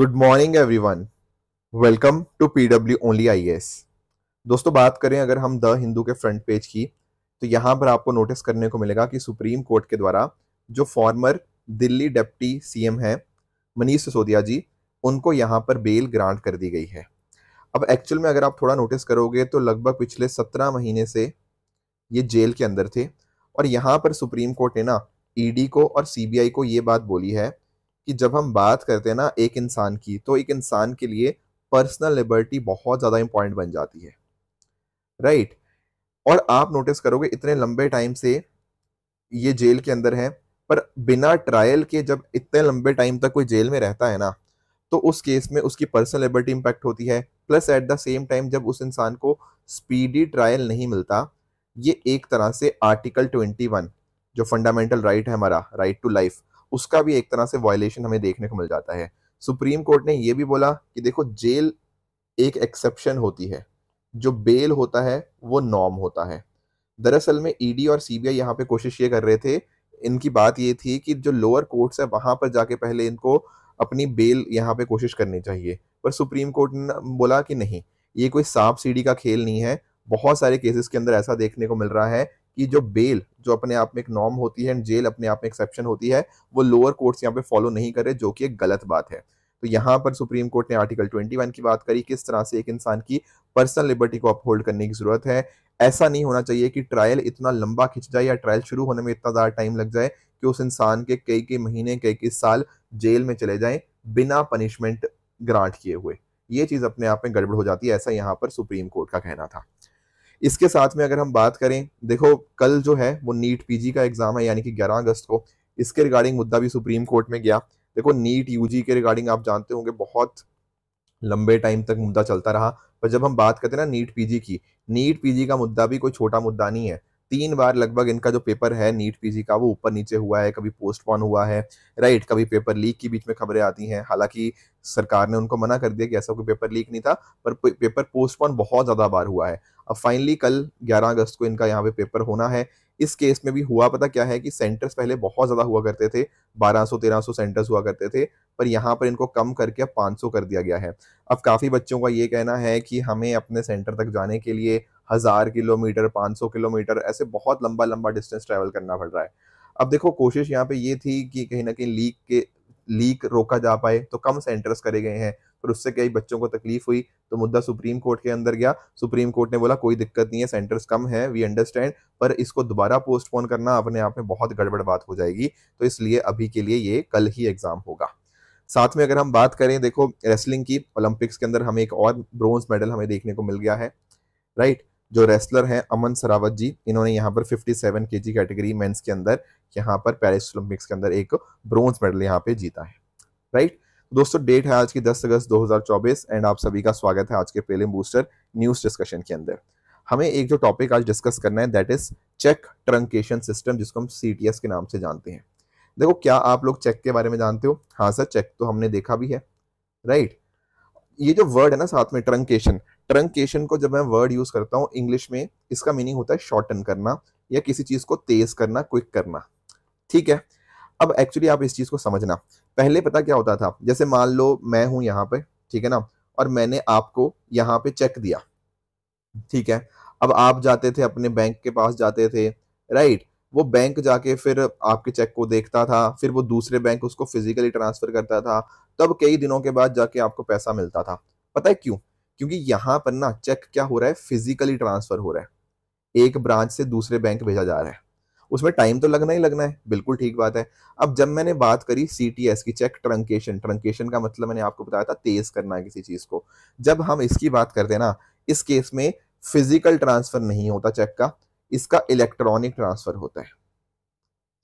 Good morning everyone welcome to PW only IAS दोस्तों बात करें अगर हम द हिंदू के फ्रंट पेज की तो यहाँ पर आपको नोटिस करने को मिलेगा कि सुप्रीम कोर्ट के द्वारा जो फॉर्मर दिल्ली डेप्टी सीएम है मनीष सिसोदिया जी उनको यहाँ पर बेल ग्रांट कर दी गई है अब एक्चुअल में अगर आप थोड़ा नोटिस करोगे तो लगभग पिछले सत्रह महीने से ये जेल के अंदर थे और यहाँ पर सुप्रीम कोर्ट ने ना ईडी e को और सीबीआई को ये बात बोली है कि जब हम बात करते हैं ना एक इंसान की तो एक इंसान के लिए पर्सनल लिबर्टी बहुत ज़्यादा इंपॉर्टेंट बन जाती है राइट right? और आप नोटिस करोगे इतने लंबे टाइम से ये जेल के अंदर है पर बिना ट्रायल के जब इतने लंबे टाइम तक कोई जेल में रहता है ना तो उस केस में उसकी पर्सनल लिबर्टी इंपैक्ट होती है plus at the same time जब उस इंसान को स्पीडी ट्रायल नहीं मिलता ये एक तरह से आर्टिकल ट्वेंटी वन जो फंडामेंटल राइट right है हमारा राइट टू लाइफ उसका भी एक तरह से वायलेशन हमें देखने को मिल जाता है सुप्रीम कोर्ट ने यह भी बोला कि देखो जेल एक एक्सेप्शन होती है जो बेल होता है वो नॉर्म होता है दरअसल में ईडी e और सीबीआई यहाँ पे कोशिश ये कर रहे थे इनकी बात ये थी कि जो लोअर कोर्ट्स है वहां पर जाके पहले इनको अपनी बेल यहाँ पे कोशिश करनी चाहिए पर सुप्रीम कोर्ट ने बोला कि नहीं ये कोई सांप सीढ़ी का खेल नहीं है बहुत सारे केसेस के अंदर ऐसा देखने को मिल रहा है कि जो बेल जो अपने आप में एक नॉर्म होती है एंड जेल अपने आप में एक्सेप्शन होती है वो लोअर कोर्ट्स यहाँ पे फॉलो नहीं करे जो कि एक गलत बात है तो यहाँ पर सुप्रीम कोर्ट ने आर्टिकल 21 की बात करी किस तरह से एक इंसान की पर्सनल लिबर्टी को अपहोल्ड करने की ज़रूरत है ऐसा नहीं होना चाहिए कि ट्रायल इतना लंबा खिंच जाए या ट्रायल शुरू होने में इतना ज़्यादा टाइम लग जाए कि उस इंसान के कई कई महीने कई कई साल जेल में चले जाएं बिना पनिशमेंट ग्रांट किए हुए ये चीज़ अपने आप में गड़बड़ हो जाती है ऐसा यहाँ पर सुप्रीम कोर्ट का कहना था इसके साथ में अगर हम बात करें देखो कल जो है वो नीट पीजी का एग्जाम है यानी कि 11 अगस्त को इसके रिगार्डिंग मुद्दा भी सुप्रीम कोर्ट में गया देखो नीट यूजी के रिगार्डिंग आप जानते होंगे बहुत लंबे टाइम तक मुद्दा चलता रहा पर जब हम बात करते हैं ना नीट पीजी की नीट पीजी का मुद्दा भी कोई छोटा मुद्दा नहीं है तीन बार लगभग इनका जो पेपर है नीट पीजी का वो ऊपर नीचे हुआ है कभी पोस्टपोन हुआ है राइट कभी पेपर लीक के बीच में खबरें आती हैं हालांकि सरकार ने उनको मना कर दिया कि ऐसा कोई पेपर लीक नहीं था पर पेपर पोस्टपोन बहुत ज़्यादा बार हुआ है अब फाइनली कल 11 अगस्त को इनका यहाँ पे पेपर होना है इस केस में भी हुआ पता क्या है कि सेंटर्स पहले बहुत ज़्यादा हुआ करते थे 1200 1300 सेंटर्स हुआ करते थे पर यहाँ पर इनको कम करके अब 500 कर दिया गया है अब काफ़ी बच्चों का ये कहना है कि हमें अपने सेंटर तक जाने के लिए हज़ार किलोमीटर 500 किलोमीटर ऐसे बहुत लंबा लंबा डिस्टेंस ट्रैवल करना पड़ रहा है अब देखो कोशिश यहाँ पे ये थी कि कहीं ना कहीं लीक के लीक रोका जा पाए तो कम सेंटर्स करे गए हैं पर उससे कई बच्चों को तकलीफ हुई तो मुद्दा सुप्रीम कोर्ट के अंदर गया सुप्रीम कोर्ट ने बोला कोई दिक्कत नहीं है सेंटर्स कम है वी अंडरस्टैंड पर इसको दोबारा पोस्टपोन करना अपने आप में बहुत गड़बड़ बात हो जाएगी तो इसलिए अभी के लिए ये कल ही एग्जाम होगा साथ में अगर हम बात करें देखो रेसलिंग की ओलंपिक्स के अंदर हमें एक और ब्रॉन्ज मेडल हमें देखने को मिल गया है राइट जो रेसलर हैं अमन सरावत जी इन्होंने यहाँ पर 57 सेवन के जी कैटेगरी मेन्स के अंदर यहाँ पर पेरिस ओलंपिक्स के अंदर एक ब्रोंज मेडल यहाँ पे जीता है राइट तो दोस्तों डेट है आज की 10 अगस्त 2024 एंड आप सभी का स्वागत है आज के पेलिम बूस्टर न्यूज डिस्कशन के अंदर हमें एक जो टॉपिक आज डिस्कस करना है that is cheque truncation system जिसको हम सी के नाम से जानते हैं देखो क्या आप लोग चेक के बारे में जानते हो हाँ सर चेक तो हमने देखा भी है राइट ये जो वर्ड है ना साथ में ट्रंकेशन ट्रंकेशन को जब मैं वर्ड यूज करता हूँ इंग्लिश में इसका मीनिंग होता है शॉर्टन करना या किसी चीज को तेज करना क्विक करना ठीक है अब एक्चुअली आप इस चीज को समझना पहले पता क्या होता था जैसे मान लो मैं हूं यहाँ पे ठीक है ना और मैंने आपको यहाँ पे चेक दिया ठीक है अब आप जाते थे अपने बैंक के पास जाते थे राइट वो बैंक जाके फिर आपके चेक को देखता था फिर वो दूसरे बैंक उसको फिजिकली ट्रांसफर करता था तब कई दिनों के बाद जाके आपको पैसा मिलता था पता है क्यों क्योंकि यहां पर ना चेक क्या हो रहा है फिजिकली ट्रांसफर हो रहा है एक ब्रांच से दूसरे बैंक भेजा जा रहा है उसमें टाइम तो लगना ही लगना है बिल्कुल ठीक बात है अब जब मैंने बात करी सी की चेक ट्रंकेशन ट्रंकेशन का मतलब मैंने आपको बताया था तेज करना है किसी चीज़ को जब हम इसकी बात करते हैं ना इस केस में फिजिकल ट्रांसफर नहीं होता चेक का इसका इलेक्ट्रॉनिक ट्रांसफर होता है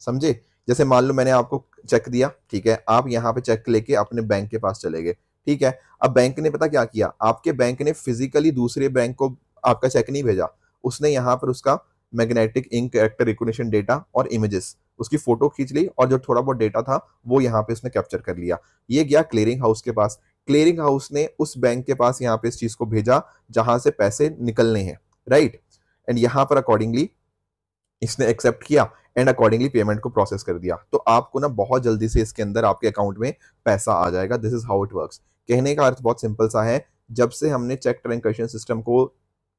समझे जैसे मान लो मैंने आपको चेक दिया ठीक है आप यहाँ पे चेक लेके अपने बैंक के पास चले गए ठीक है अब बैंक ने पता क्या किया आपके बैंक ने फिजिकली दूसरे बैंक को आपका चेक नहीं भेजा उसने यहाँ पर उसका magnetic ink character recognition data और इमेजेस उसकी फोटो खींच ली और जो थोड़ा बहुत डेटा था वो यहाँ पे उसने कैप्चर कर लिया ये गया क्लियरिंग हाउस के पास क्लियरिंग हाउस ने उस बैंक के पास यहाँ पे इस चीज को भेजा जहां से पैसे निकलने हैं राइट एंड यहाँ पर अकॉर्डिंगली इसने एक्सेप्ट किया एंड अकॉर्डिंगली पेमेंट को प्रोसेस कर दिया तो आपको ना बहुत जल्दी से इसके अंदर आपके अकाउंट में पैसा आ जाएगा this is how it works कहने का अर्थ बहुत सिंपल सा है जब से हमने चेक ट्रांकेशन सिस्टम को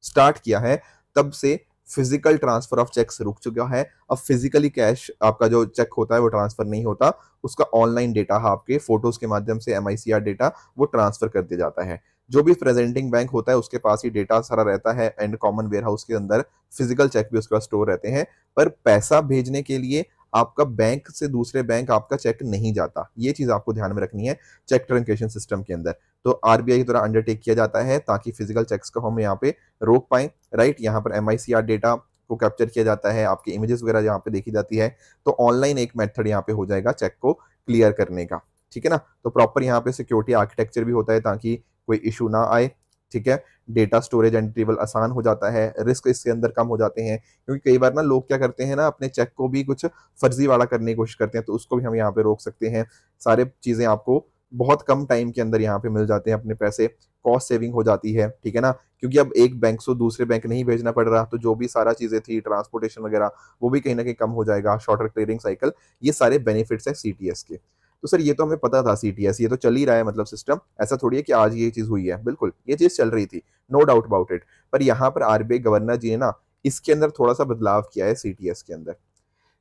स्टार्ट किया है तब से फिजिकल ट्रांसफर ऑफ चेक्स रुक चुका है अब फिजिकली कैश आपका जो चेक होता है वो ट्रांसफर नहीं होता उसका ऑनलाइन डेटा आपके फोटोज के माध्यम से एम डेटा वो ट्रांसफर कर दिया जाता है जो भी प्रेजेंटिंग बैंक होता है उसके पास ही डेटा सारा रहता है एंड कॉमन वेयर हाउस के अंदर फिजिकल चेक भी उसके पास स्टोर रहते हैं पर पैसा भेजने के लिए आपका बैंक से दूसरे बैंक आपका चेक नहीं जाता ये चीज़ आपको ध्यान में रखनी है चेक ट्रांकेशन सिस्टम के अंदर तो आरबीआई के द्वारा अंडरटेक किया जाता है ताकि फिजिकल चेक्स को हम यहाँ पे रोक पाए राइट यहाँ पर एम डेटा को कैप्चर किया जाता है आपके इमेजेस वगैरह यहाँ पे देखी जाती है तो ऑनलाइन एक मेथड यहाँ पे हो जाएगा चेक को क्लियर करने का ठीक है ना तो प्रॉपर यहाँ पे सिक्योरिटी आर्किटेक्चर भी होता है ताकि कोई इशू ना आए ठीक है डेटा स्टोरेज एंड रिट्रीवल आसान हो जाता है रिस्क इसके अंदर कम हो जाते हैं क्योंकि कई बार ना लोग क्या करते हैं ना अपने चेक को भी कुछ फर्जी वाला करने की कोशिश करते हैं तो उसको भी हम यहाँ पे रोक सकते हैं सारे चीज़ें आपको बहुत कम टाइम के अंदर यहाँ पे मिल जाते हैं अपने पैसे कॉस्ट सेविंग हो जाती है ठीक है ना क्योंकि अब एक बैंक से दूसरे बैंक नहीं भेजना पड़ रहा तो जो भी सारा चीज़ें थी ट्रांसपोर्टेशन वगैरह वो भी कहीं ना कहीं कम हो जाएगा शॉर्टर ट्रेडिंग साइकिल ये सारे बेनिफिट्स हैं सी के तो सर ये तो हमें पता था सी ये तो चल ही रहा है मतलब सिस्टम ऐसा थोड़ी है कि आज ये चीज़ हुई है बिल्कुल ये चीज़ चल रही थी नो डाउट अबाउट इट पर यहाँ पर आरबीआई गवर्नर जी ने ना इसके अंदर थोड़ा सा बदलाव किया है सी के अंदर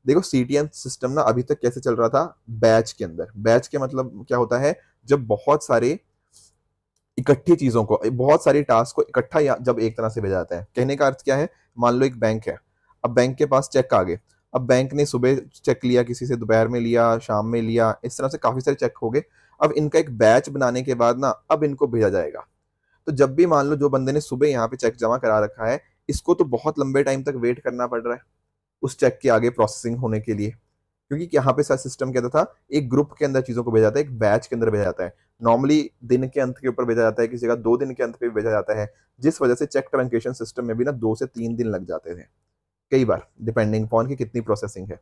देखो सी सिस्टम ना अभी तक कैसे चल रहा था बैच के अंदर बैच के मतलब क्या होता है जब बहुत सारे इकट्ठी चीज़ों को बहुत सारे टास्क को इकट्ठा जब एक तरह से भेजा जाता है कहने का अर्थ क्या है मान लो एक बैंक है अब बैंक के पास चेक आ गए अब बैंक ने सुबह चेक लिया किसी से दोपहर में लिया शाम में लिया इस तरह से काफ़ी सारे चेक हो गए अब इनका एक बैच बनाने के बाद ना अब इनको भेजा जाएगा तो जब भी मान लो जो बंदे ने सुबह यहाँ पे चेक जमा करा रखा है इसको तो बहुत लंबे टाइम तक वेट करना पड़ रहा है उस चेक के आगे प्रोसेसिंग होने के लिए क्योंकि यहाँ पे सारा सिस्टम कहता था एक ग्रुप के अंदर चीज़ों को भेजा जाता है एक बैच के अंदर भेजा जाता है नॉर्मली दिन के अंत के ऊपर भेजा जाता है किसी जगह दो दिन के अंत पे भेजा जाता है जिस वजह से चेक ट्रंकेशन सिस्टम में भी ना दो से तीन दिन लग जाते थे कई बार डिपेंडिंग अपॉन की कितनी प्रोसेसिंग है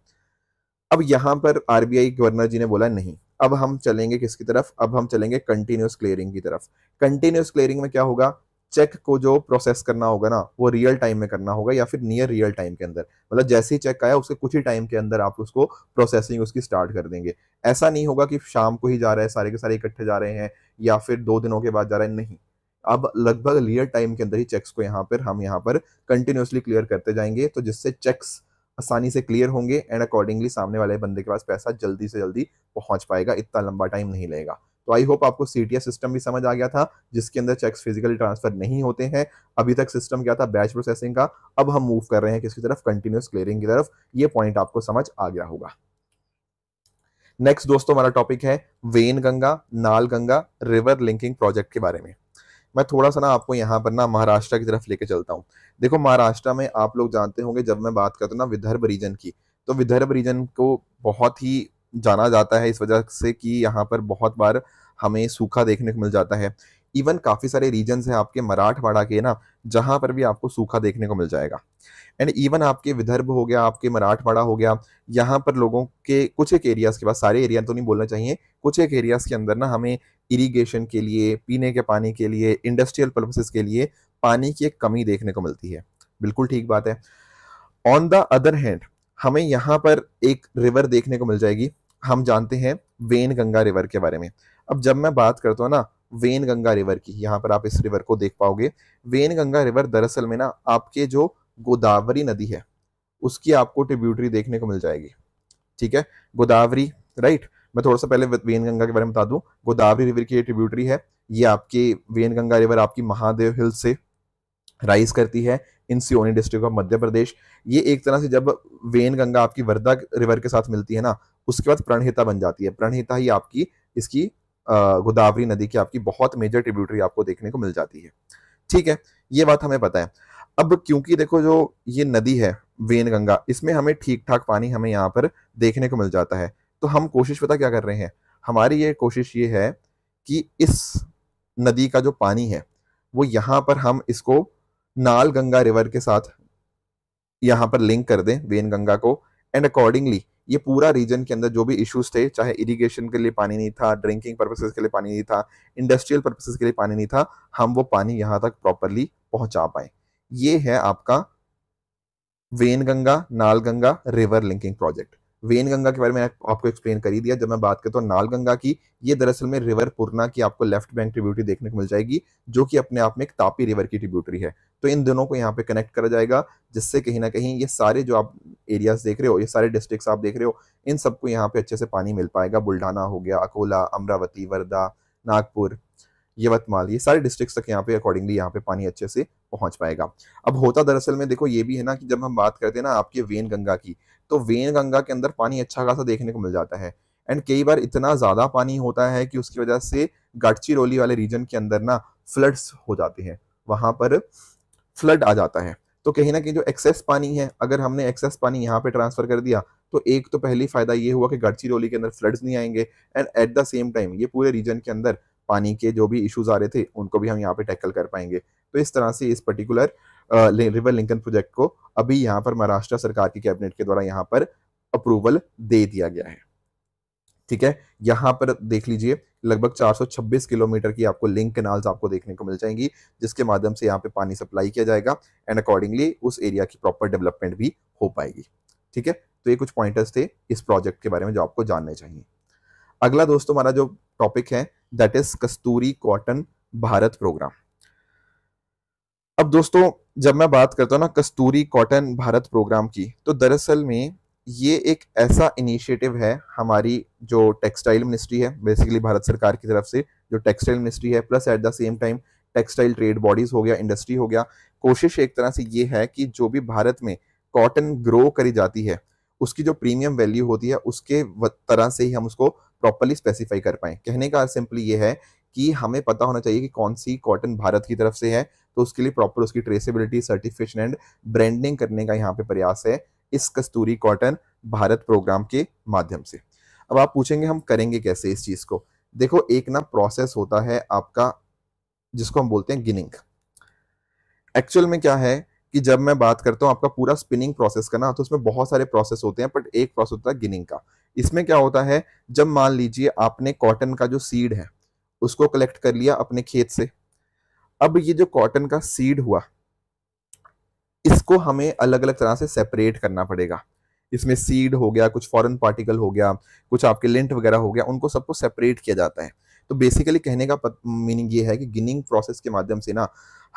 अब यहाँ पर आरबीआई गवर्नर जी ने बोला नहीं अब हम चलेंगे किसकी तरफ अब हम चलेंगे कंटिन्यूस क्लियरिंग की तरफ कंटिन्यूस क्लियरिंग में क्या होगा चेक को जो प्रोसेस करना होगा ना वो रियल टाइम में करना होगा या फिर नियर रियल टाइम के अंदर मतलब जैसे ही चेक आया उसके कुछ ही टाइम के अंदर आप उसको प्रोसेसिंग उसकी स्टार्ट कर देंगे ऐसा नहीं होगा कि शाम को ही जा रहे हैं सारे के सारे इकट्ठे जा रहे हैं या फिर दो दिनों के बाद जा रहे हैं नहीं अब लगभग रियल टाइम के अंदर ही चेक्स को यहाँ पर हम यहाँ पर कंटिन्यूसली क्लियर करते जाएंगे तो जिससे चेक्स आसानी से क्लियर होंगे एंड अकॉर्डिंगली सामने वाले बंदे के पास पैसा जल्दी से जल्दी पहुंच पाएगा इतना लंबा टाइम नहीं लगेगा तो आई होप आपको सी सिस्टम भी समझ आ गया था जिसके अंदर चेक्स फिजिकली ट्रांसफर नहीं होते हैं अभी तक सिस्टम क्या था बैच प्रोसेसिंग का अब हम मूव कर रहे हैं किसकी तरफ कंटिन्यूस क्लियरिंग की तरफ ये पॉइंट आपको समझ आ गया होगा नेक्स्ट दोस्तों हमारा टॉपिक है when Wainganga Nalganga river linking project के बारे में मैं थोड़ा सा ना आपको यहाँ पर ना महाराष्ट्र की तरफ लेके चलता हूँ देखो महाराष्ट्र में आप लोग जानते होंगे जब मैं बात करता हूँ ना विदर्भ रीजन की तो विदर्भ रीजन को बहुत ही जाना जाता है इस वजह से कि यहाँ पर बहुत बार हमें सूखा देखने को मिल जाता है इवन काफ़ी सारे रीजन है आपके मराठवाड़ा के ना जहाँ पर भी आपको सूखा देखने को मिल जाएगा एंड इवन आपके विदर्भ हो गया आपके मराठवाड़ा हो गया यहाँ पर लोगों के कुछ एक एरियाज़ के पास सारे एरिया तो नहीं बोलना चाहिए कुछ एक एरियाज़ के अंदर ना हमें इरिगेशन के लिए पीने के पानी के लिए इंडस्ट्रियल पर्पसेस के लिए पानी की एक कमी देखने को मिलती है बिल्कुल ठीक बात है ऑन द अदर हैंड हमें यहाँ पर एक रिवर देखने को मिल जाएगी हम जानते हैं वेन गंगा रिवर के बारे में अब जब मैं बात करता हूँ ना वेन गंगा रिवर की यहाँ पर आप इस रिवर को देख पाओगे वेन गंगा रिवर दरअसल में ना आपके जो गोदावरी नदी है उसकी आपको ट्रिब्यूटरी देखने को मिल जाएगी ठीक है गोदावरी राइट मैं थोड़ा सा पहले वेन गंगा के बारे में बता दूं गोदावरी रिवर की ट्रिब्यूटरी है ये आपकी वेन गंगा रिवर आपकी महादेव हिल से राइज करती है in Seoni district of Madhya Pradesh ये एक तरह से जब वेन गंगा आपकी वर्धा रिवर के साथ मिलती है ना उसके बाद प्रणहिता बन जाती है प्रणहिता ही आपकी इसकी गोदावरी नदी की आपकी बहुत मेजर ट्रिब्यूटरी आपको देखने को मिल जाती है ठीक है ये बात हमें पता है अब क्योंकि देखो जो ये नदी है वेन गंगा इसमें हमें ठीक ठाक पानी हमें यहाँ पर देखने को मिल जाता है तो हम कोशिश पता क्या कर रहे हैं हमारी ये कोशिश ये है कि इस नदी का जो पानी है वो यहाँ पर हम इसको नाल गंगा रिवर के साथ यहाँ पर लिंक कर दें वेन गंगा को एंड अकॉर्डिंगली ये पूरा रीजन के अंदर जो भी इश्यूज थे चाहे इरिगेशन के लिए पानी नहीं था ड्रिंकिंग पर्पसेस के लिए पानी नहीं था इंडस्ट्रियल पर्पसेस के लिए पानी नहीं था हम वो पानी यहाँ तक प्रॉपरली पहुंचा पाए ये है आपका Wainganga Nalganga river linking project Wainganga के बारे में आपको एक्सप्लेन कर ही दिया जब मैं बात करता हूँ नाल गंगा की ये दरअसल में रिवर पुरना की आपको लेफ्ट बैंक ट्रिब्यूटरी देखने को मिल जाएगी जो कि अपने आप में एक तापी रिवर की ट्रिब्यूटरी है तो इन दोनों को यहाँ पे कनेक्ट करा जाएगा जिससे कहीं ना कहीं ये सारे जो आप एरियाज देख रहे हो ये सारे डिस्ट्रिक्ट आप देख रहे हो इन सबको यहाँ पे अच्छे से पानी मिल पाएगा बुल्ढाना हो गया अकोला अमरावती वर्धा नागपुर यवतमाल ये सारे डिस्ट्रिक्ट्स तक यहाँ पे अकॉर्डिंगली यहाँ पे पानी अच्छे से पहुंच पाएगा अब होता दरअसल में देखो ये भी है ना कि जब हम बात करते हैं ना आपके वेन गंगा की तो वेन गंगा के अंदर पानी अच्छा खासा देखने को मिल जाता है एंड कई बार इतना ज़्यादा पानी होता है कि उसकी वजह से गढ़चिरौली वाले रीजन के अंदर ना फ्लड्स हो जाते हैं वहाँ पर फ्लड आ जाता है तो कहीं ना कहीं जो एक्सेस पानी है अगर हमने एक्सेस पानी यहाँ पे ट्रांसफर कर दिया तो एक तो पहली फायदा ये हुआ कि गढ़चिरौली के अंदर फ्लड्स नहीं आएंगे and at the same time ये पूरे रीजन के अंदर पानी के जो भी इश्यूज आ रहे थे उनको भी हम यहाँ पे टैकल कर पाएंगे तो इस तरह से इस पर्टिकुलर रिवर लिंकन प्रोजेक्ट को अभी यहाँ पर महाराष्ट्र सरकार की कैबिनेट के द्वारा यहाँ पर अप्रूवल दे दिया गया है ठीक है यहाँ पर देख लीजिए लगभग 426 किलोमीटर की आपको लिंक कैनाल्स आपको देखने को मिल जाएंगी जिसके माध्यम से यहाँ पे पानी सप्लाई किया जाएगा एंड अकॉर्डिंगली उस एरिया की प्रॉपर डेवलपमेंट भी हो पाएगी ठीक है तो ये कुछ पॉइंटर्स थे इस प्रोजेक्ट के बारे में जो आपको जानने चाहिए अगला दोस्तों हमारा जो टॉपिक है that is Kasturi cotton Bharat programme अब दोस्तों जब मैं बात करता हूँ ना कस्तूरी कॉटन भारत प्रोग्राम की तो दरअसल में ये एक ऐसा इनिशिएटिव है हमारी जो टेक्सटाइल मिनिस्ट्री है बेसिकली भारत सरकार की तरफ से जो टेक्सटाइल मिनिस्ट्री है plus at the same time textile trade bodies हो गया इंडस्ट्री हो गया कोशिश एक तरह से ये है कि जो भी भारत में कॉटन ग्रो करी जाती है उसकी जो प्रीमियम वैल्यू होती है उसके तरह से ही हम उसको प्रॉपरली स्पेसिफाई कर पाएँ कहने का सिंपली ये है कि हमें पता होना चाहिए कि कौन सी कॉटन भारत की तरफ से है तो उसके लिए प्रॉपर उसकी ट्रेसेबिलिटी सर्टिफिकेशन एंड ब्रांडिंग करने का यहाँ पे प्रयास है इस कस्तूरी कॉटन भारत प्रोग्राम के माध्यम से अब आप पूछेंगे हम करेंगे कैसे इस चीज़ को देखो एक ना प्रोसेस होता है आपका जिसको हम बोलते हैं गिनिंग एक्चुअल में क्या है कि जब मैं बात करता हूँ आपका पूरा स्पिनिंग प्रोसेस का ना तो उसमें बहुत सारे प्रोसेस होते हैं बट एक प्रोसेस होता है गिनिंग का इसमें क्या होता है जब मान लीजिए आपने कॉटन का जो सीड है उसको कलेक्ट कर लिया अपने खेत से अब ये जो कॉटन का सीड हुआ इसको हमें अलग अलग तरह से सेपरेट करना पड़ेगा इसमें सीड हो गया कुछ फॉरेन पार्टिकल हो गया कुछ आपके लिंट वगैरह हो गया उनको सबको सेपरेट किया जाता है तो बेसिकली कहने का मीनिंग ये है कि गिनिंग प्रोसेस के माध्यम से ना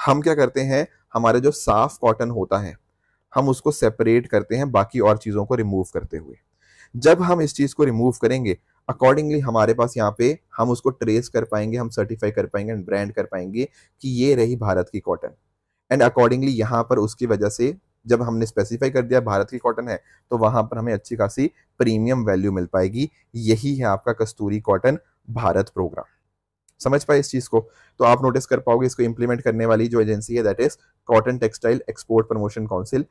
हम क्या करते हैं हमारे जो साफ कॉटन होता है हम उसको सेपरेट करते हैं बाकी और चीज़ों को रिमूव करते हुए जब हम इस चीज़ को रिमूव करेंगे अकॉर्डिंगली हमारे पास यहाँ पे हम उसको ट्रेस कर पाएंगे हम सर्टिफाई कर पाएंगे एंड ब्रांड कर पाएंगे कि ये रही भारत की कॉटन एंड अकॉर्डिंगली यहाँ पर उसकी वजह से जब हमने स्पेसिफाई कर दिया भारत की कॉटन है तो वहां पर हमें अच्छी खासी प्रीमियम वैल्यू मिल पाएगी यही है आपका कस्तूरी कॉटन भारत प्रोग्राम समझ पाए इस चीज़ को तो आप नोटिस कर पाओगे इसको इम्प्लीमेंट करने वाली जो एजेंसी है that is cotton textile export promotion council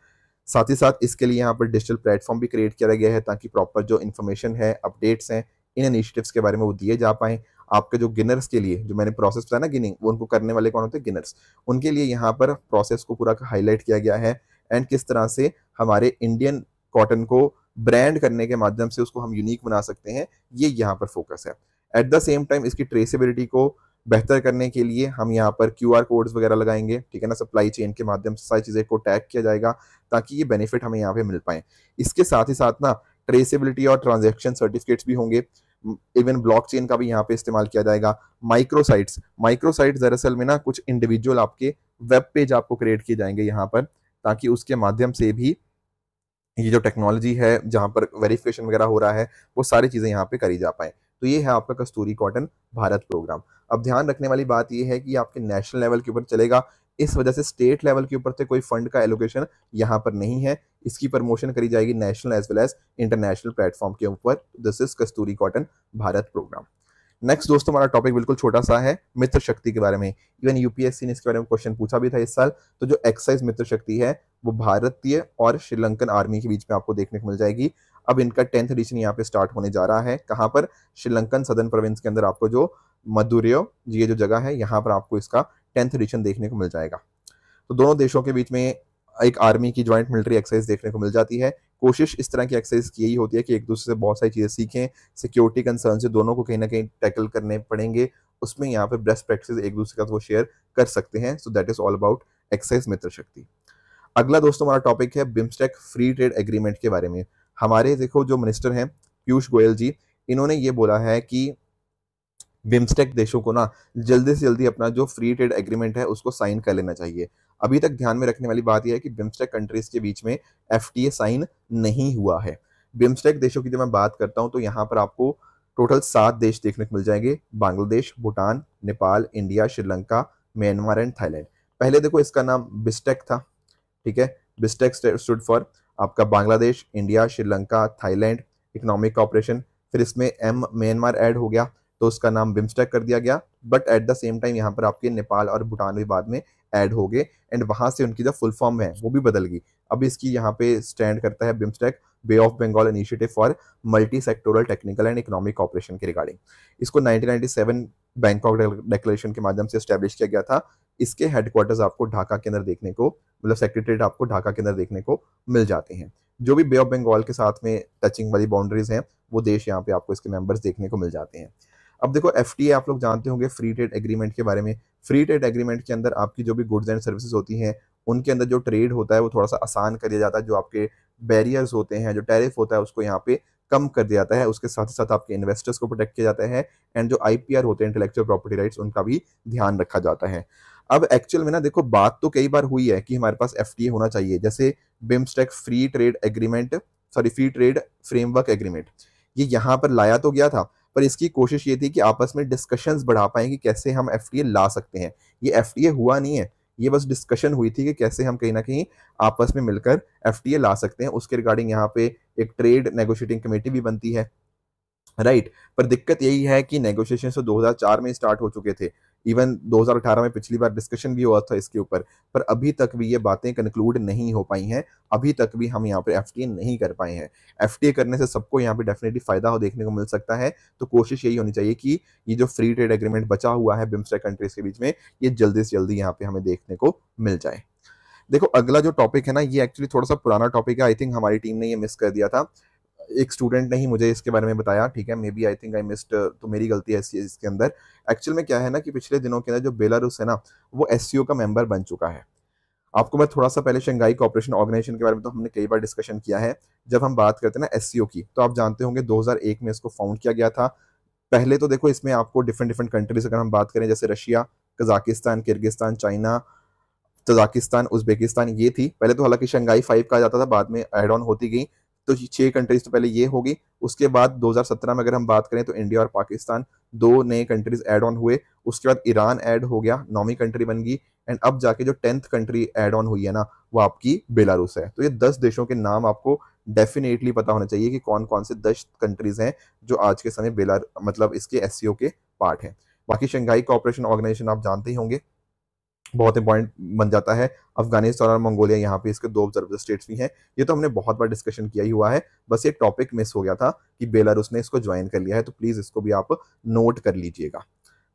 साथ ही साथ इसके लिए यहाँ पर डिजिटल प्लेटफॉर्म भी क्रिएट किया गया है ताकि प्रॉपर जो इन्फॉर्मेशन है अपडेट्स हैं इन इनिशिएटिव्स के बारे में वो दिए जा पाएं आपके जो गिनर्स के लिए जो मैंने प्रोसेस बताया ना गिनिंग वो उनको करने वाले कौन होते हैं गिनर्स उनके लिए यहाँ पर प्रोसेस को पूरा हाईलाइट किया गया है एंड किस तरह से हमारे इंडियन कॉटन को ब्रांड करने के माध्यम से उसको हम यूनिक बना सकते हैं ये यहाँ पर फोकस है एट द सेम टाइम इसकी ट्रेसेबिलिटी को बेहतर करने के लिए हम यहाँ पर क्यू आर कोड्स वगैरह लगाएंगे ठीक है ना सप्लाई चेन के माध्यम से सारी चीज़ें को टैग किया जाएगा ताकि ये बेनिफिट हमें यहाँ पे मिल पाए इसके साथ ही साथ ना ट्रेसेबिलिटी और ट्रांजेक्शन सर्टिफिकेट्स भी होंगे इवन ब्लॉकचेन का भी यहाँ पे इस्तेमाल किया जाएगा माइक्रोसाइट्स माइक्रोसाइट्स दरअसल में ना कुछ इंडिविजुअल आपके वेब पेज आपको क्रिएट किए जाएंगे यहाँ पर ताकि उसके माध्यम से भी ये जो टेक्नोलॉजी है जहाँ पर वेरिफिकेशन वगैरह हो रहा है वो सारी चीज़ें यहाँ पे करी जा पाए तो ये है आपका कस्तूरी कॉटन भारत प्रोग्राम अब ध्यान रखने वाली बात ये है कि आपके नेशनल लेवल के ऊपर चलेगा इस वजह से स्टेट लेवल के ऊपर से कोई फंड का एलोकेशन यहाँ पर नहीं है इसकी प्रमोशन करी जाएगी national as well as international platform के ऊपर this is Kasturi cotton Bharat programme next दोस्तों हमारा टॉपिक बिल्कुल छोटा सा है मित्र शक्ति के बारे में इवन यूपीएससी ने इसके बारे में क्वेश्चन पूछा भी था इस साल तो जो एक्साइज मित्र शक्ति है वो भारतीय और श्रीलंकन आर्मी के बीच में आपको देखने को मिल जाएगी अब इनका टेंथ एडिशन यहाँ पे स्टार्ट होने जा रहा है कहाँ पर श्रीलंकन सदन प्रोविंस के अंदर आपको जो मदुरियो ये जो जगह है यहाँ पर आपको इसका टेंथ एडिशन देखने को मिल जाएगा तो दोनों देशों के बीच में एक आर्मी की ज्वाइंट मिलिट्री एक्सरसाइज देखने को मिल जाती है कोशिश इस तरह की एक्सरसाइज की यही होती है कि एक दूसरे से बहुत सारी चीज़ें सीखें सिक्योरिटी कंसर्न से दोनों को कहीं ना कहीं टैकल करने पड़ेंगे उसमें यहाँ पर बेस्ट प्रैक्टिस एक दूसरे का वो शेयर कर सकते हैं so that is all about exercise Mitra Shakti अगला दोस्तों हमारा टॉपिक है बिम्स्टेक फ्री ट्रेड एग्रीमेंट के बारे में हमारे देखो जो मिनिस्टर हैं पीयूष गोयल जी इन्होंने ये बोला है कि बिम्स्टेक देशों को ना जल्दी से जल्दी अपना जो फ्री ट्रेड एग्रीमेंट है उसको साइन कर लेना चाहिए अभी तक ध्यान में रखने वाली बात यह है कि बिम्स्टेक कंट्रीज के बीच में एफ साइन नहीं हुआ है बिम्स्टेक देशों की जब मैं बात करता हूँ तो यहाँ पर आपको टोटल सात देश देखने को मिल जाएंगे Bangladesh Bhutan Nepal India Sri Lanka Myanmar and Thailand पहले देखो इसका नाम बिस्टेक था ठीक है बिस्टेक स्टूड फॉर आपका Bangladesh India Sri Lanka Thailand economic cooperation फिर इसमें एम म्यांमार ऐड हो गया तो उसका नाम बिम्स्टेक कर दिया गया but at the same time यहाँ पर आपके नेपाल और भूटान भी बाद में ऐड हो गए एंड वहाँ से उनकी जो फुल फॉर्म है वो भी बदल गई अब इसकी यहाँ पे स्टैंड करता है BIMSTEC bay of Bengal initiative for multi sectoral technical and economic cooperation के रिगार्डिंग इसको 1997 बैंकॉक डेक्लेरेशन के माध्यम से स्टैब्लिश किया गया था इसके हेडक्वार्टर्स आपको ढाका के अंदर देखने को मतलब सेक्रेटरीट आपको ढाका के अंदर देखने को मिल जाते हैं जो भी बे ऑफ बंगाल के साथ में टचिंग वाली बाउंड्रीज हैं वो देश यहाँ पे आपको इसके मेंबर्स देखने को मिल जाते हैं अब देखो एफ आप लोग जानते होंगे फ्री ट्रेड एग्रीमेंट के बारे में फ्री ट्रेड एग्रीमेंट के अंदर आपकी जो भी गुड्स एंड सर्विसेज होती हैं उनके अंदर जो ट्रेड होता है वो थोड़ा सा आसान कर दिया जाता है जो आपके बैरियर्स होते हैं जो टैरिफ होता है उसको यहाँ पे कम कर दिया जाता है उसके साथ साथ आपके इन्वेस्टर्स को प्रोटेक्ट किया जाता है एंड जो आई होते हैं इंटेलेक्चुअल प्रॉपर्टी राइट्स उनका भी ध्यान रखा जाता है अब एक्चुअल में ना देखो बात तो कई बार हुई है कि हमारे पास एफ होना चाहिए जैसे BIMSTEC free trade agreement sorry free trade framework agreement ये यहाँ पर लाया तो गया था पर इसकी कोशिश ये थी कि आपस में डिस्कशंस बढ़ा पाए कि कैसे हम एफ ला सकते हैं ये एफ हुआ नहीं है ये बस डिस्कशन हुई थी कि कैसे हम कहीं ना कहीं आपस में मिलकर एफ ला सकते हैं उसके रिगार्डिंग यहाँ पे एक ट्रेड नेगोशिएटिंग कमेटी भी बनती है राइट right. पर दिक्कत यही है कि नेगोशिएशन तो 2004 में स्टार्ट हो चुके थे इवन 2018 में पिछली बार डिस्कशन भी हुआ था इसके ऊपर पर अभी तक भी ये बातें कंक्लूड नहीं हो पाई हैं अभी तक भी हम यहाँ पर एफ नहीं कर पाए हैं एफ करने से सबको यहाँ पे डेफिनेटली फ़ायदा हो देखने को मिल सकता है तो कोशिश यही होनी चाहिए कि ये जो फ्री ट्रेड एग्रीमेंट बचा हुआ है बिम्स्टेक कंट्रीज के बीच में ये जल्दी से जल्दी यहाँ पे हमें देखने को मिल जाए देखो अगला जो टॉपिक है ना ये एक्चुअली थोड़ा सा पुराना टॉपिक है आई थिंक हमारी टीम ने ये मिस कर दिया था एक स्टूडेंट ने ही मुझे इसके बारे में बताया ठीक है maybe I think I missed तो मेरी गलती है के अंदर एक्चुअल में क्या है ना कि पिछले दिनों के अंदर जो बेलारूस है ना वो एस का मेंबर बन चुका है आपको मैं थोड़ा सा पहले शंघाई कॉपरेशन ऑर्गेनाइजेशन के बारे में तो हमने कई बार डिस्कशन किया है जब हम बात करते हैं ना एस की तो आप जानते होंगे 2001 में इसको फाउंड किया गया था पहले तो देखो इसमें आपको डिफरेंट डिफरेंट कंट्रीज अगर हम बात करें जैसे Russia Kazakhstan Kyrgyzstan China Tajikistan Uzbekistan ये थी पहले तो हालांकि शंघाई फाइव कहा जाता था बाद में एड ऑन होती गई तो छह कंट्रीज तो पहले ये होगी उसके बाद 2017 में अगर हम बात करें तो इंडिया और पाकिस्तान दो नए कंट्रीज ऐड ऑन हुए उसके बाद ईरान ऐड हो गया नौवीं कंट्री बन गई एंड अब जाके जो टेंथ कंट्री ऐड ऑन हुई है ना वो आपकी बेलारूस है तो ये दस देशों के नाम आपको डेफिनेटली पता होना चाहिए कि कौन कौन से दस कंट्रीज हैं जो आज के समय बेलार मतलब इसके एस के पार्ट हैं बाकी शंघाई कॉपरेशन ऑर्गेनाइजेशन आप जानते ही होंगे बहुत इंपॉर्टेंट बन जाता है अफगानिस्तान और मंगोलिया यहाँ पे इसके दो ऑब्जर्वर स्टेट्स भी हैं ये तो हमने बहुत बार डिस्कशन किया ही हुआ है बस ये टॉपिक मिस हो गया था कि बेलारूस ने इसको ज्वाइन कर लिया है तो प्लीज़ इसको भी आप नोट कर लीजिएगा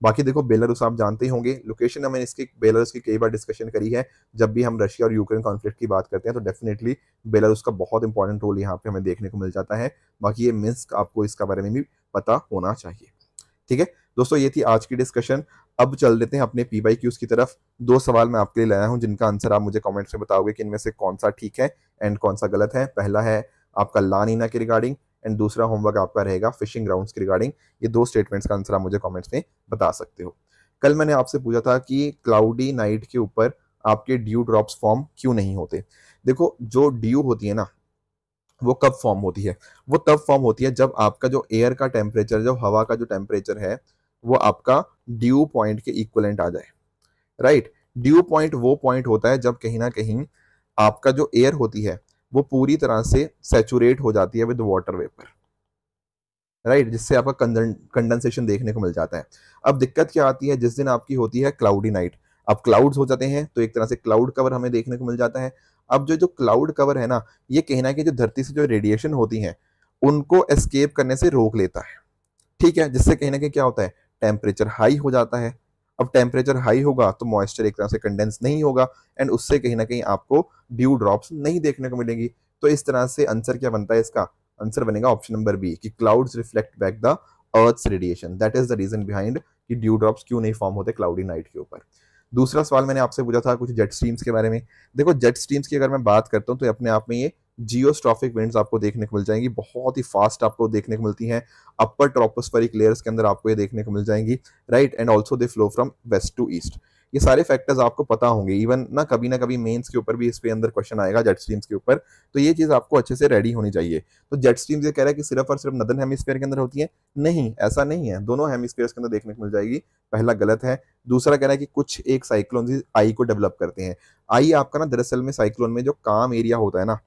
बाकी देखो बेलारूस आप जानते ही होंगे लोकेशन हमने इसकी बेलारूस की कई बार डिस्कशन करी है जब भी हम रशिया और यूक्रेन कॉन्फ्लिक्ट की बात करते हैं तो डेफिनेटली बेलारूस का बहुत इंपॉर्टेंट रोल यहाँ पे हमें देखने को मिल जाता है बाकी ये मिस आपको इसका बारे में भी पता होना चाहिए ठीक है दोस्तों ये थी आज की डिस्कशन अब चल देते हैं अपने पी बाई क्यूज की तरफ दो सवाल मैं आपके लिए लाया हूँ जिनका आंसर आप मुझे कमेंट्स में बताओगे कि इनमें से कौन सा ठीक है एंड कौन सा गलत है पहला है आपका लानीना के रिगार्डिंग एंड दूसरा होमवर्क आपका रहेगा फिशिंग ग्राउंड के रिगार्डिंग ये दो स्टेटमेंट्स का आंसर आप मुझे कॉमेंट्स में बता सकते हो कल मैंने आपसे पूछा था कि क्लाउडी नाइट के ऊपर आपके ड्यू ड्रॉप्स फॉर्म क्यों नहीं होते देखो जो ड्यू होती है ना वो कब फॉर्म होती है वो तब फॉर्म होती है जब आपका जो एयर का टेम्परेचर जो हवा का जो टेम्परेचर है वो आपका ड्यू पॉइंट के इक्वलेंट आ जाए राइट ड्यू पॉइंट वो पॉइंट होता है जब कहीं ना कहीं आपका जो एयर होती है वो पूरी तरह से सेचुरेट हो जाती है विद वाटर वेपर राइट जिससे आपका कंडेंसेशन देखने को मिल जाता है अब दिक्कत क्या आती है जिस दिन आपकी होती है क्लाउडी नाइट अब क्लाउड्स हो जाते हैं तो एक तरह से क्लाउड कवर हमें देखने को मिल जाता है अब जो जो क्लाउड कवर है ना ये कहना है कि जो धरती से जो रेडिएशन होती है उनको एस्केप करने से रोक लेता है ठीक है जिससे कहने के क्या होता है टेम्परेचर हाई हो जाता है अब टेम्परेचर हाई होगा तो मॉइस्चर एक तरह से कंडेंस नहीं होगा एंड उससे कहीं ना कहीं आपको ड्यू ड्रॉप्स नहीं देखने को मिलेंगी तो इस तरह से आंसर क्या बनता है इसका आंसर बनेगा ऑप्शन नंबर बी कि clouds reflect back the earth radiation that is the reason behind कि ड्यू ड्रॉप्स क्यों नहीं फॉर्म होते क्लाउडी नाइट के ऊपर दूसरा सवाल मैंने आपसे पूछा था कुछ जेट स्ट्रीम्स के बारे में देखो जेट स्ट्रीम्स की अगर मैं बात करता हूँ तो अपने आप में ये जियोस्ट्रॉफिक विंड्स आपको देखने को मिल जाएंगी बहुत ही फास्ट आपको देखने को मिलती हैं अपर ट्रोपोस्फेरिक लेयर्स के अंदर आपको ये देखने को मिल जाएंगी right and also they flow from west to east ये सारे फैक्टर्स आपको पता होंगे इवन ना कभी ना कभी मेंस के ऊपर भी इस पे अंदर क्वेश्चन आएगा जेट स्ट्रीम्स के ऊपर तो ये चीज़ आपको अच्छे से रेडी होनी चाहिए तो जेट स्ट्रीम्स ये कह रहा है कि सिर्फ और सिर्फ नदन हेमिस्फीयर के अंदर होती है नहीं ऐसा नहीं है दोनों हेमिस्फीयर के अंदर देखने को मिल जाएगी पहला गलत है दूसरा कह रहा है कि कुछ एक साइक्लोन आई को डेवलप करते हैं आई आपका ना दरअसल में साइक्लोन में जो काम एरिया होता है ना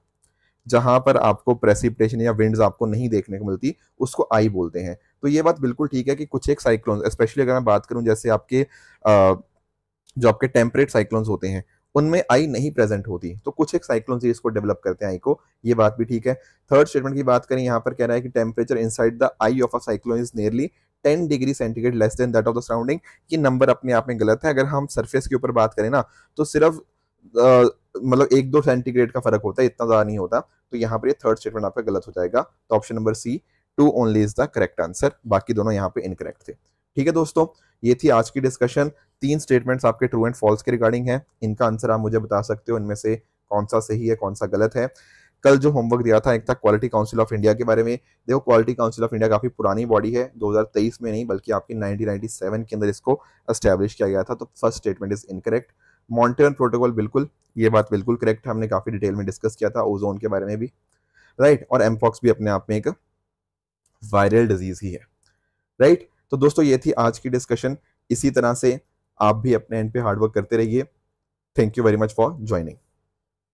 जहां पर आपको प्रेसिपिटेशन या विंड्स आपको नहीं देखने को मिलती उसको आई बोलते हैं तो ये बात बिल्कुल ठीक है कि कुछ एक साइक्लोन स्पेशली अगर मैं बात करूं जैसे आपके जो आपके टेम्परेट साइक्लोन्स होते हैं उनमें आई नहीं प्रेजेंट होती तो कुछ एक साइक्लोन से इसको डेवलप करते हैं आई को ये बात भी ठीक है थर्ड स्टेटमेंट की बात करें यहाँ पर कह रहा है कि temperature in the eye of a cyclone is nearly 10 degree centigrade less than that of the surrounding ये नंबर अपने आप में गलत है अगर हम सरफेस के ऊपर बात करें ना तो सिर्फ मतलब एक दो सेंटीग्रेड का फर्क होता है इतना ज़्यादा नहीं होता तो यहाँ पर ये थर्ड स्टेटमेंट आपका गलत हो जाएगा तो option number C two only is the correct answer बाकी दोनों यहाँ पे इनकरेक्ट थे ठीक है दोस्तों ये थी आज की डिस्कशन तीन स्टेटमेंट्स आपके ट्रू एंड फॉल्स के रिगार्डिंग है इनका आंसर आप मुझे बता सकते हो इनमें से कौन सा सही है कौन सा गलत है कल जो होमवर्क दिया था एक था क्वालिटी काउंसिल ऑफ इंडिया के बारे में देखो क्वालिटी काउंसिल ऑफ इंडिया काफ़ी पुरानी बॉडी है 2023 में नहीं बल्कि आपकी 1997 के अंदर इसको एस्टेब्लिश किया गया था तो first statement is incorrect Montreal protocol बिल्कुल ये बात बिल्कुल करेक्ट है हमने काफ़ी डिटेल में डिस्कस किया था ओजोन के बारे में भी राइट और एमपॉक्स भी अपने आप में एक वायरल डिजीज़ ही है राइट तो दोस्तों ये थी आज की डिस्कशन इसी तरह से आप भी अपने एंड पे हार्डवर्क करते रहिए thank you very much for joining